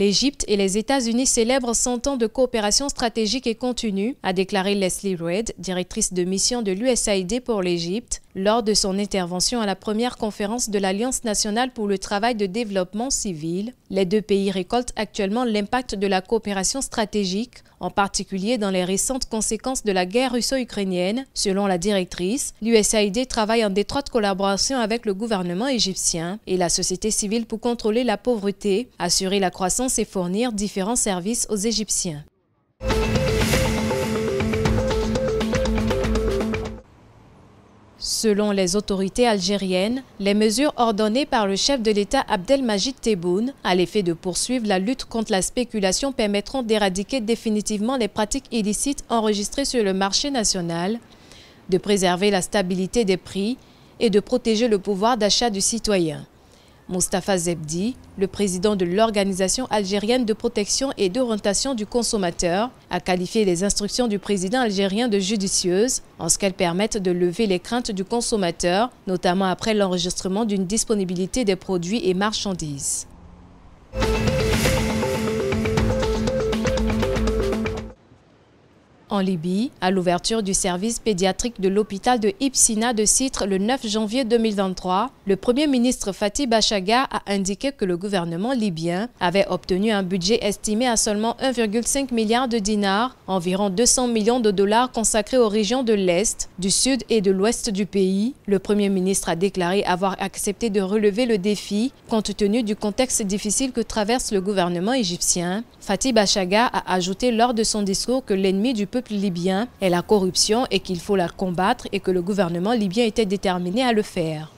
L'Égypte et les États-Unis célèbrent 100 ans de coopération stratégique et continue, a déclaré Leslie Reid, directrice de mission de l'USAID pour l'Égypte, lors de son intervention à la première conférence de l'Alliance nationale pour le travail de développement civil, les deux pays récoltent actuellement l'impact de la coopération stratégique, en particulier dans les récentes conséquences de la guerre russo-ukrainienne. Selon la directrice, l'USAID travaille en étroite collaboration avec le gouvernement égyptien et la société civile pour contrôler la pauvreté, assurer la croissance et fournir différents services aux Égyptiens. Selon les autorités algériennes, les mesures ordonnées par le chef de l'État Abdelmajid Tebboune à l'effet de poursuivre la lutte contre la spéculation permettront d'éradiquer définitivement les pratiques illicites enregistrées sur le marché national, de préserver la stabilité des prix et de protéger le pouvoir d'achat du citoyen. Mustapha Zebdi, le président de l'Organisation algérienne de protection et d'orientation du consommateur, a qualifié les instructions du président algérien de judicieuses en ce qu'elles permettent de lever les craintes du consommateur, notamment après l'enregistrement d'une disponibilité des produits et marchandises. en Libye à l'ouverture du service pédiatrique de l'hôpital de Ipsina de Citre le 9 janvier 2023. Le Premier ministre Fatih Bachaga a indiqué que le gouvernement libyen avait obtenu un budget estimé à seulement 1,5 milliard de dinars, environ 200 millions de dollars consacrés aux régions de l'Est, du Sud et de l'Ouest du pays. Le Premier ministre a déclaré avoir accepté de relever le défi compte tenu du contexte difficile que traverse le gouvernement égyptien. Fatih Bachaga a ajouté lors de son discours que l'ennemi du peuple libyen est la corruption et qu'il faut la combattre et que le gouvernement libyen était déterminé à le faire.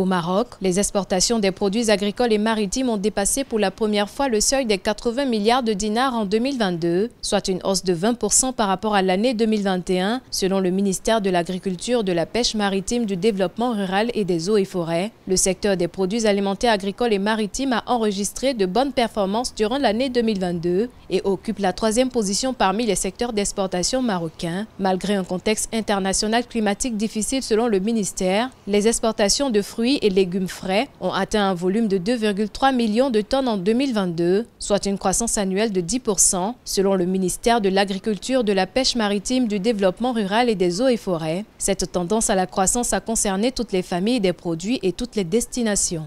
Au Maroc, les exportations des produits agricoles et maritimes ont dépassé pour la première fois le seuil des 80 milliards de dinars en 2022, soit une hausse de 20% par rapport à l'année 2021, selon le ministère de l'Agriculture, de la Pêche maritime, du Développement rural et des eaux et forêts. Le secteur des produits alimentaires agricoles et maritimes a enregistré de bonnes performances durant l'année 2022 et occupe la troisième position parmi les secteurs d'exportation marocains. Malgré un contexte international climatique difficile selon le ministère, les exportations de fruits et légumes frais ont atteint un volume de 2,3 millions de tonnes en 2022, soit une croissance annuelle de 10%, selon le ministère de l'Agriculture, de la Pêche maritime, du Développement rural et des eaux et forêts. Cette tendance à la croissance a concerné toutes les familles des produits et toutes les destinations.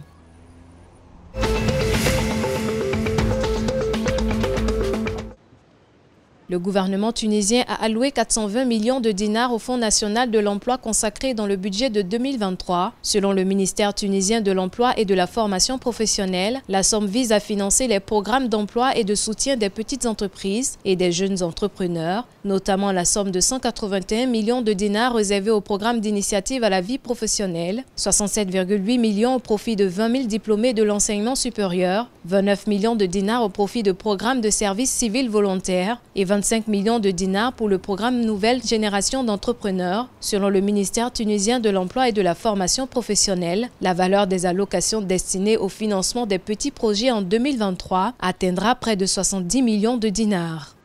Le gouvernement tunisien a alloué 420 millions de dinars au Fonds national de l'emploi consacré dans le budget de 2023. Selon le ministère tunisien de l'Emploi et de la formation professionnelle, la somme vise à financer les programmes d'emploi et de soutien des petites entreprises et des jeunes entrepreneurs, notamment la somme de 181 millions de dinars réservés au programme d'initiative à la vie professionnelle, 67,8 millions au profit de 20 000 diplômés de l'enseignement supérieur, 29 millions de dinars au profit de programmes de services civils volontaires et 5 millions de dinars pour le programme Nouvelle Génération d'entrepreneurs. Selon le ministère tunisien de l'Emploi et de la Formation professionnelle, la valeur des allocations destinées au financement des petits projets en 2023 atteindra près de 70 millions de dinars.